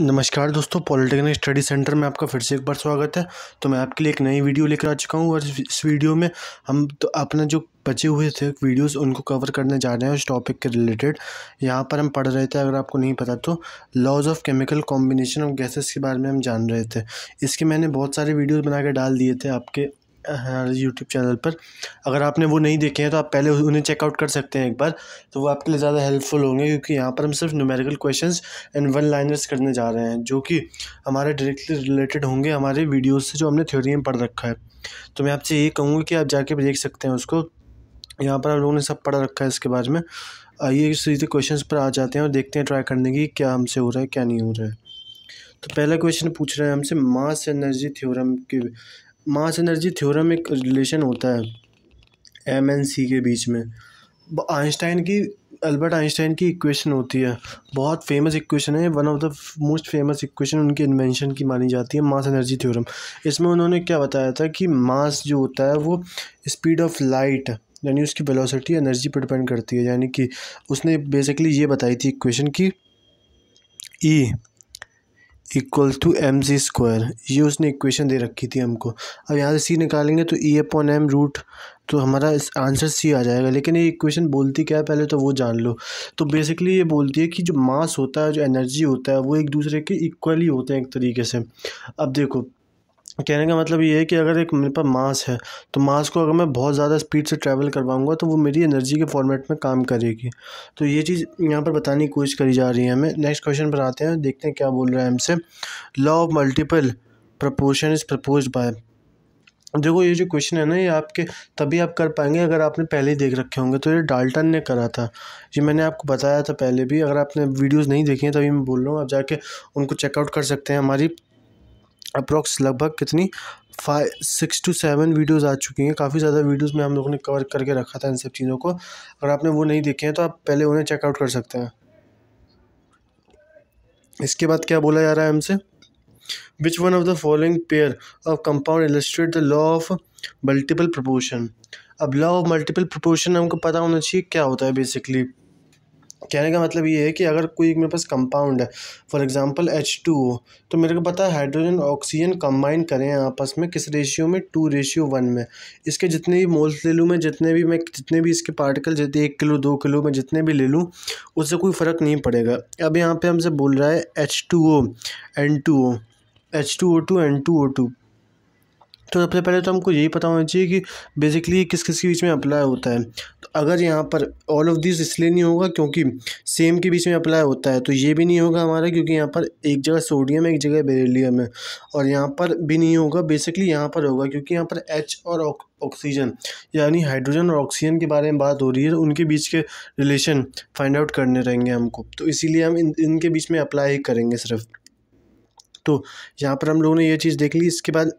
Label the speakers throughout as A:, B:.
A: नमस्कार दोस्तों polytechnic study centre में आपका फिर से एक बार स्वागत है तो मैं आपके लिए एक नई वीडियो लेकर आ चुका हूँ और इस वीडियो में हम तो अपना जो बचे हुए थे वीडियोस उनको कवर करने जा रहे हैं उस टॉपिक के रिलेटेड यहाँ पर हम पढ़ रहे थे अगर आपको नहीं पता तो laws of chemical combination of gases के बारे में हम जान रहे थे इसके मैंने बहुत सारे वीडियोज़ बना के डाल दिए थे आपके हमारे यूट्यूब चैनल पर अगर आपने वो नहीं देखे हैं तो आप पहले उन्हें चेकआउट कर सकते हैं एक बार तो वो आपके लिए ज़्यादा हेल्पफुल होंगे क्योंकि यहाँ पर हम सिर्फ numerical questions and one liners करने जा रहे हैं जो कि हमारे डायरेक्टली रिलेटेड होंगे हमारे वीडियोज़ से जो हमने थ्योरी में पढ़ रखा है तो मैं आपसे ये कहूँगा कि आप जाके देख सकते हैं उसको यहाँ पर हम लोगों ने सब पढ़ रखा है इसके बारे में आइए सीधे क्वेश्चन पर आ जाते हैं और देखते हैं ट्राई करने की क्या हमसे हो रहा है क्या नहीं हो रहा है तो पहला क्वेश्चन पूछ रहे हैं हमसे मास एनर्जी थ्योरम के मास एनर्जी थ्योरम एक रिलेशन होता है एम एन सी के बीच में आइंस्टाइन की अल्बर्ट आइंस्टाइन की इक्वेशन होती है बहुत फेमस इक्वेशन है one of the most famous equation उनकी इन्वेंशन की मानी जाती है मास एनर्जी थ्योरम इसमें उन्होंने क्या बताया था कि मास जो होता है वो स्पीड ऑफ लाइट यानी उसकी वेलोसिटी एनर्जी पर डिपेंड करती है यानी कि उसने बेसिकली ये बताई थी इक्वेशन की E e, equal to M C square ये उसने इक्वेशन दे रखी थी हमको अब यहाँ से सी निकालेंगे तो ई अपॉन एम रूट तो हमारा आंसर सी आ जाएगा लेकिन ये इक्वेशन बोलती क्या है पहले तो वो जान लो तो बेसिकली ये बोलती है कि जो मास होता है जो एनर्जी होता है वो एक दूसरे के इक्वली होते हैं एक तरीके से अब देखो कहने का मतलब ये है कि अगर एक मेरे पास मास है तो मास को अगर मैं बहुत ज़्यादा स्पीड से ट्रैवल करवाऊँगा तो वो मेरी एनर्जी के फॉर्मेट में काम करेगी तो ये चीज़ यहाँ पर बताने की कोशिश करी जा रही है हमें नेक्स्ट क्वेश्चन पर आते हैं देखते हैं क्या बोल रहा है हमसे law of multiple proportion is propose by देखो ये जो क्वेश्चन है ना ये आपके तभी आप कर पाएंगे अगर आपने पहले ही देख रखे होंगे तो ये डाल्टन ने करा था ये मैंने आपको बताया था पहले भी अगर आपने वीडियोस नहीं देखी हैं तभी मैं बोल रहा हूँ आप जाके उनको चेकआउट कर सकते हैं हमारी अप्रोक्स लगभग कितनी five six to seven videos आ चुकी हैं काफ़ी ज़्यादा वीडियोस में हम लोगों ने कवर करके रखा था इन सब चीज़ों को अगर आपने वो नहीं देखे हैं तो आप पहले उन्हें चेकआउट कर सकते हैं इसके बाद क्या बोला जा रहा है हमसे which one of the following pair of compound illustrate the law of multiple proportion अब लॉ ऑफ मल्टीपल प्रपोर्शन हमको पता होना चाहिए क्या होता है बेसिकली कहने का मतलब ये है कि अगर कोई मेरे पास कंपाउंड है फॉर एग्जांपल एच टू तो मेरे को पता है हाइड्रोजन ऑक्सीजन कंबाइन करें आपस में किस रेशियो में टू रेशियो वन में इसके जितने भी मोल्स ले लूँ मैं जितने भी मैं जितने भी इसके पार्टिकल जितने एक किलो दो किलो मैं जितने भी ले लूँ उससे कोई फ़र्क नहीं पड़ेगा अब यहाँ पर हमसे बोल रहा है H two O N two O H two O two N two O two तो सबसे पहले तो हमको यही पता होना चाहिए कि बेसिकली किस किस के बीच में अप्लाई होता है तो अगर यहाँ पर ऑल ऑफ दिस इसलिए नहीं होगा क्योंकि सेम के बीच में अप्लाई होता है तो ये भी नहीं होगा हमारा क्योंकि यहाँ पर एक जगह सोडियम है एक जगह बेरेलीम है और यहाँ पर भी नहीं होगा बेसिकली यहाँ पर होगा क्योंकि यहाँ पर एच और ऑक्सीजन यानी हाइड्रोजन और ऑक्सीजन के बारे में बात हो रही है तो उनके बीच के रिलेशन फाइंड आउट करने रहेंगे हमको तो इसीलिए हम इन इनके बीच में अप्लाई ही करेंगे सिर्फ तो यहाँ पर हम लोगों ने यह चीज़ देख ली इसके बाद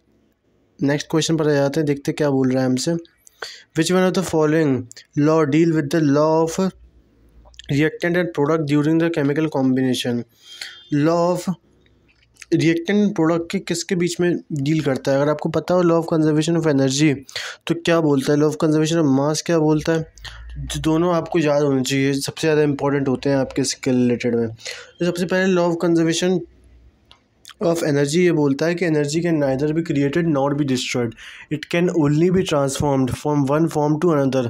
A: नेक्स्ट क्वेश्चन पर आ जाते हैं देखते क्या बोल रहा है हमसे which one of the following law deal with the law of reactant and product during the chemical combination law of reactant product के किसके बीच में डील करता है अगर आपको पता हो law of conservation of energy तो क्या बोलता है law of conservation of mass क्या बोलता है तो दोनों आपको याद होने चाहिए सबसे ज़्यादा इंपॉर्टेंट होते हैं आपके स्किल रिलेटेड में तो सबसे पहले law of conservation of energy ये बोलता है कि energy can neither be created not be destroyed it can only be transformed from one form to another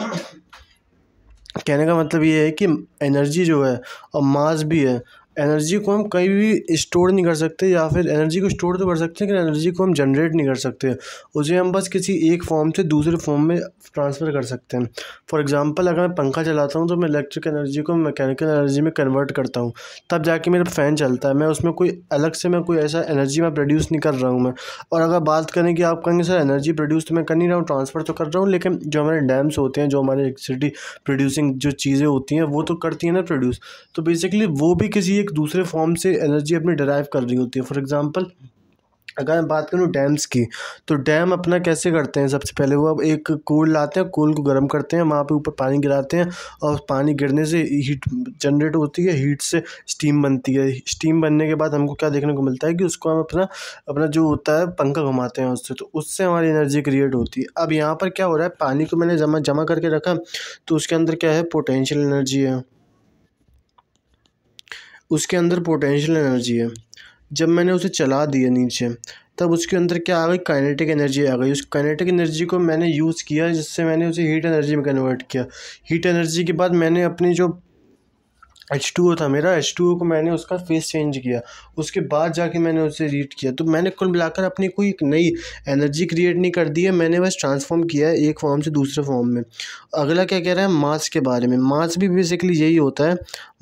A: कहने का मतलब ये है कि एनर्जी जो है और मास भी है एनर्जी को हम कहीं भी स्टोर नहीं कर सकते या फिर एनर्जी को स्टोर तो कर सकते हैं लेकिन एनर्जी को हम जनरेट नहीं कर सकते उसे हम बस किसी एक फॉर्म से दूसरे फॉर्म में ट्रांसफ़र कर सकते हैं फॉर एग्जांपल अगर मैं पंखा चलाता हूँ तो मैं इलेक्ट्रिक एनर्जी को मैकेनिकल एनर्जी में कन्वर्ट करता हूँ तब जाके मेरा फ़ैन चलता है मैं उसमें कोई अलग से मैं कोई ऐसा एनर्जी मैं प्रोड्यूस नहीं कर रहा हूँ मैं और अगर बात करें कि आप कहेंगे सर एनर्जी प्रोड्यूस तो मैं कर नहीं रहा हूँ ट्रांसफ़र तो कर रहा हूँ लेकिन जो हमारे डैम्स होते हैं जो हमारे इलेक्ट्रिसिटी प्रोड्यूसिंग जो चीज़ें होती हैं वो तो करती हैं ना प्रोड्यूस तो बेसिकली वो भी किसी एक दूसरे फॉर्म से एनर्जी अपनी डराइव कर रही होती है फॉर एग्ज़ाम्पल अगर मैं बात करूँ डैम्स की तो डैम अपना कैसे करते हैं सबसे पहले वो अब एक कोल लाते हैं कोल को गर्म करते हैं वहाँ पे ऊपर पानी गिराते हैं और पानी गिरने से हीट जनरेट होती है हीट से स्टीम बनती है स्टीम बनने के बाद हमको क्या देखने को मिलता है कि उसको हम अपना अपना जो होता है पंखा घुमाते हैं उससे तो उससे हमारी एनर्जी क्रिएट होती है अब यहाँ पर क्या हो रहा है पानी को मैंने जमा जमा करके रखा तो उसके अंदर क्या है पोटेंशियल एनर्जी है उसके अंदर पोटेंशियल एनर्जी है जब मैंने उसे चला दिया नीचे तब उसके अंदर क्या आ गई काइनेटिक एनर्जी आ गई उस काइनेटिक एनर्जी को मैंने यूज़ किया जिससे मैंने उसे हीट एनर्जी में कन्वर्ट किया हीट एनर्जी के बाद मैंने अपनी जो एच टू ओ था मेरा एच टू ओ को मैंने उसका फेस चेंज किया उसके बाद जाके मैंने उसे रीड किया तो मैंने कुल मिलाकर अपनी कोई एक नई एनर्जी क्रिएट नहीं कर दी है मैंने बस ट्रांसफॉर्म किया है एक फॉर्म से दूसरे फॉर्म में अगला क्या कह रहा है मास के बारे में मास भी बेसिकली यही होता है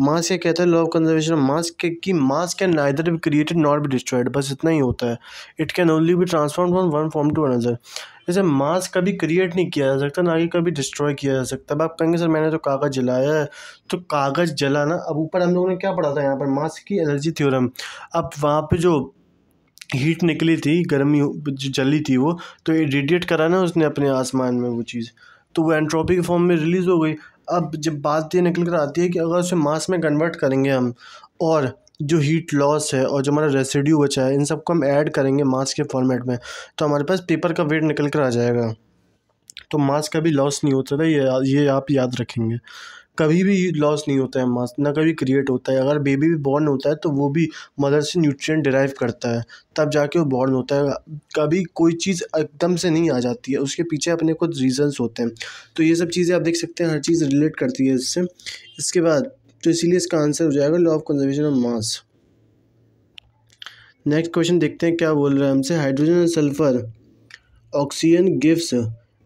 A: मास क्या कहता है लॉ ऑफ कंजर्वेशन मास के कि mass can neither be created not be destroyed बस इतना ही होता है it can only be transform from one form to another जैसे मास कभी क्रिएट नहीं किया जा सकता ना ही कभी डिस्ट्रॉय किया जा सकता अब आप कहेंगे सर मैंने तो कागज़ जलाया है तो कागज़ जलाना अब ऊपर हम लोगों ने क्या पढ़ा था यहाँ पर मास की एनर्जी थ्योरम अब वहाँ पे जो हीट निकली थी गर्मी जो जली थी वो तो रेडिएट करा ना उसने अपने आसमान में वो चीज़ तो वो एंट्रोपी के फॉर्म में रिलीज़ हो गई अब जब बात ये निकल कर आती है कि अगर उसे मास में कन्वर्ट करेंगे हम और जो हीट लॉस है और जो हमारा रेसिड्यू बचा है इन सबको हम ऐड करेंगे मास के फॉर्मेट में तो हमारे पास पेपर का वेट निकल कर आ जाएगा तो मास का भी लॉस नहीं होता था ये ये आप याद रखेंगे कभी भी लॉस नहीं होता है मास ना कभी क्रिएट होता है अगर बेबी भी बॉर्न होता है तो वो भी मदर से न्यूट्रिएंट डिराइव करता है तब जाके वो बॉर्न होता है कभी कोई चीज़ एकदम से नहीं आ जाती है उसके पीछे अपने कुछ रीजंस होते हैं तो ये सब चीज़ें आप देख सकते हैं हर चीज़ रिलेट करती है इससे इसके बाद तो इसीलिए इसका आंसर हो जाएगा law of conservation of mass next question देखते हैं क्या बोल रहे हैं हमसे hydrogen and sulphur oxygen gives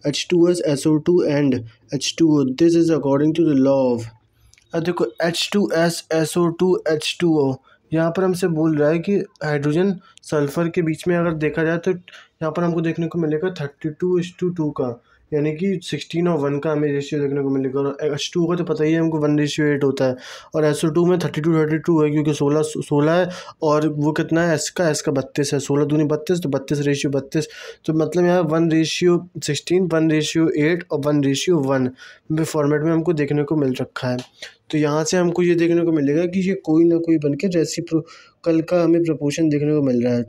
A: H two S S O two and H two O this is according to the law of अब देखो H two S S O two H two O यहाँ पर हमसे बोल रहा है कि hydrogen sulphur के बीच में अगर देखा जाए तो यहाँ पर हमको देखने को मिलेगा thirty two H two two का यानी कि सिक्सटीन और वन का हमें रेशियो देखने को मिलेगा और एच टू का तो पता ही है हमको वन रेशियो एट होता है और एस टू में थर्टी टू थर्टी टू है क्योंकि सोलह सोलह है और वो कितना है एस का एस का बत्तीस है सोलह दूनी बत्तीस तो बत्तीस रेशियो बत्तीस तो मतलब यहाँ one ratio sixteen one ratio eight और वन रेशियो वन में फॉर्मेट में हमको देखने को मिल रखा है तो यहाँ से हमको ये देखने को मिलेगा कि ये कोई ना कोई बन के कल का हमें प्रपोशन देखने को मिल रहा है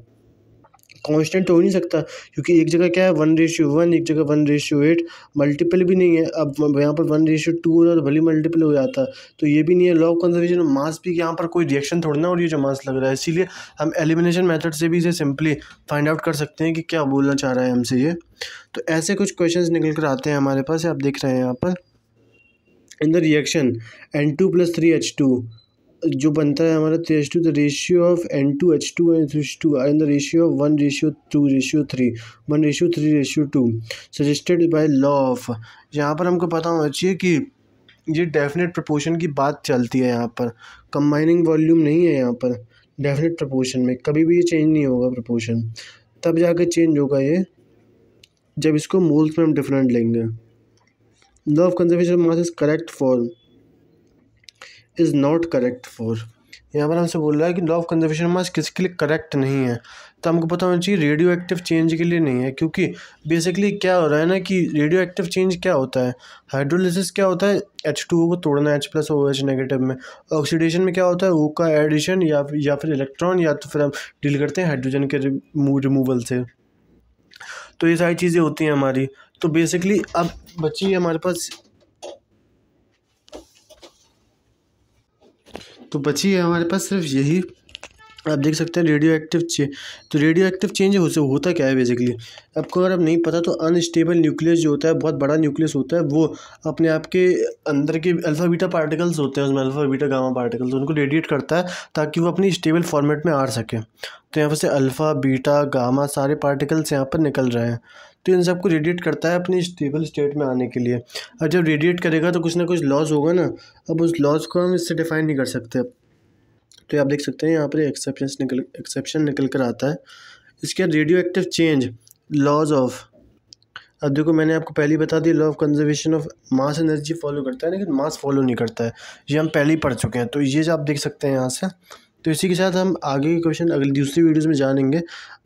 A: कांस्टेंट हो नहीं सकता क्योंकि एक जगह क्या है वन रेशियो वन एक जगह वन रेशियो एट मल्टीपल भी नहीं है अब यहाँ पर वन रेशियो टू होता तो भली मल्टीपल हो जाता तो ये भी नहीं है लॉ कंजर्वेशन मास भी यहाँ पर कोई रिएक्शन थोड़ा ना और ये जो मास लग रहा है इसीलिए हम एलिमिनेशन मैथड से भी इसे सिंपली फाइंड आउट कर सकते हैं कि क्या बोलना चाह रहा है हमसे ये तो ऐसे कुछ क्वेश्चन निकल कर आते हैं हमारे पास आप देख रहे हैं यहाँ पर reaction N two plus three H two जो बनता है हमारा three H two the ratio of N two H two N three two N in the ratio of one ratio two ratio three one ratio three ratio two suggested by law of यहाँ पर हमको पता होना चाहिए कि ये definite proportion की बात चलती है यहाँ पर कंबाइनिंग वॉल्यूम नहीं है यहाँ पर डेफिनेट प्रपोर्शन में कभी भी ये चेंज नहीं होगा प्रपोर्शन तब जाके चेंज होगा ये जब इसको मोल्स में हम डिफरेंट लेंगे law of conservation mass is correct for is not correct for यहाँ पर हमसे बोल रहा है कि लॉ ऑफ कंजर्वेशन मास किसके लिए करेक्ट नहीं है तो हमको पता होना चाहिए रेडियो एक्टिव चेंज के लिए नहीं है क्योंकि बेसिकली क्या हो रहा है ना कि रेडियो एक्टिव चेंज क्या होता है हाइड्रोलिसिस क्या होता है एच टू ओ को तोड़ना H plus O H negative में ऑक्सीडेशन में क्या होता है ओ का एडिशन या या फिर इलेक्ट्रॉन या तो फिर हम डील करते हैं हाइड्रोजन के रिमूवल से तो ये सारी चीज़ें होती हैं हमारी तो बेसिकली अब बची हमारे पास तो बची है हमारे पास सिर्फ यही आप देख सकते हैं रेडियो एक्टिव चे तो रेडियो एक्टिव चेंज हो होता क्या है बेसिकली आपको अगर आप नहीं पता तो अनस्टेबल न्यूक्लियस जो होता है बहुत बड़ा न्यूक्लियस होता है वो अपने आप के अंदर के अल्फ़ा बीटा पार्टिकल्स होते हैं उसमें अल्फ़ा बीटा गामा पार्टिकल्स उनको रेडिएट करता है ताकि वो अपनी स्टेबल फॉर्मेट में आ सके तो यहाँ पर से अल्फ़ा बीटा गामा सारे पार्टिकल्स यहाँ पर निकल रहे हैं तो इन सबको रेडिएट करता है अपनी स्टेबल स्टेट में आने के लिए अब जब रेडिएट करेगा तो कुछ ना कुछ लॉस होगा ना अब उस लॉस को हम इससे डिफाइन नहीं कर सकते तो आप देख सकते हैं यहाँ पर एक्सेप्शन निकल एक्सेप्शन निकल कर आता है इसके बाद radioactive change laws of अब देखो मैंने आपको पहले बता दिया law of conservation of mass energy follow करता है लेकिन मास फॉलो नहीं करता है ये हम पहले ही पढ़ चुके हैं तो ये जो आप देख सकते हैं यहाँ से तो इसी के साथ हम आगे के क्वेश्चन अगली दूसरी वीडियोज़ में जानेंगे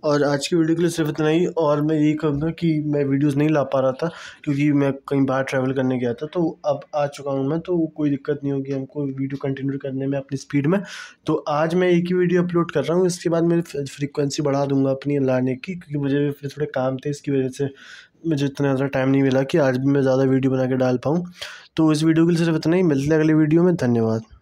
A: और आज की वीडियो के लिए सिर्फ इतना ही और मैं यही कहूँगा कि मैं वीडियोज़ नहीं ला पा रहा था क्योंकि मैं कहीं बाहर ट्रैवल करने गया था तो अब आ चुका हूँ मैं तो कोई दिक्कत नहीं होगी हमको वीडियो कंटिन्यू करने में अपनी स्पीड में तो आज मैं एक ही वीडियो अपलोड कर रहा हूँ इसके बाद मैं फ्रिक्वेंसी बढ़ा दूँगा अपनी लाने की क्योंकि मुझे फिर थोड़े काम थे इसकी वजह से मुझे इतना ज़्यादा टाइम नहीं मिला कि आज भी मैं ज़्यादा वीडियो बना के डाल पाऊँ तो इस वीडियो के लिए सिर्फ इतना ही मिलते अगले वीडियो में धन्यवाद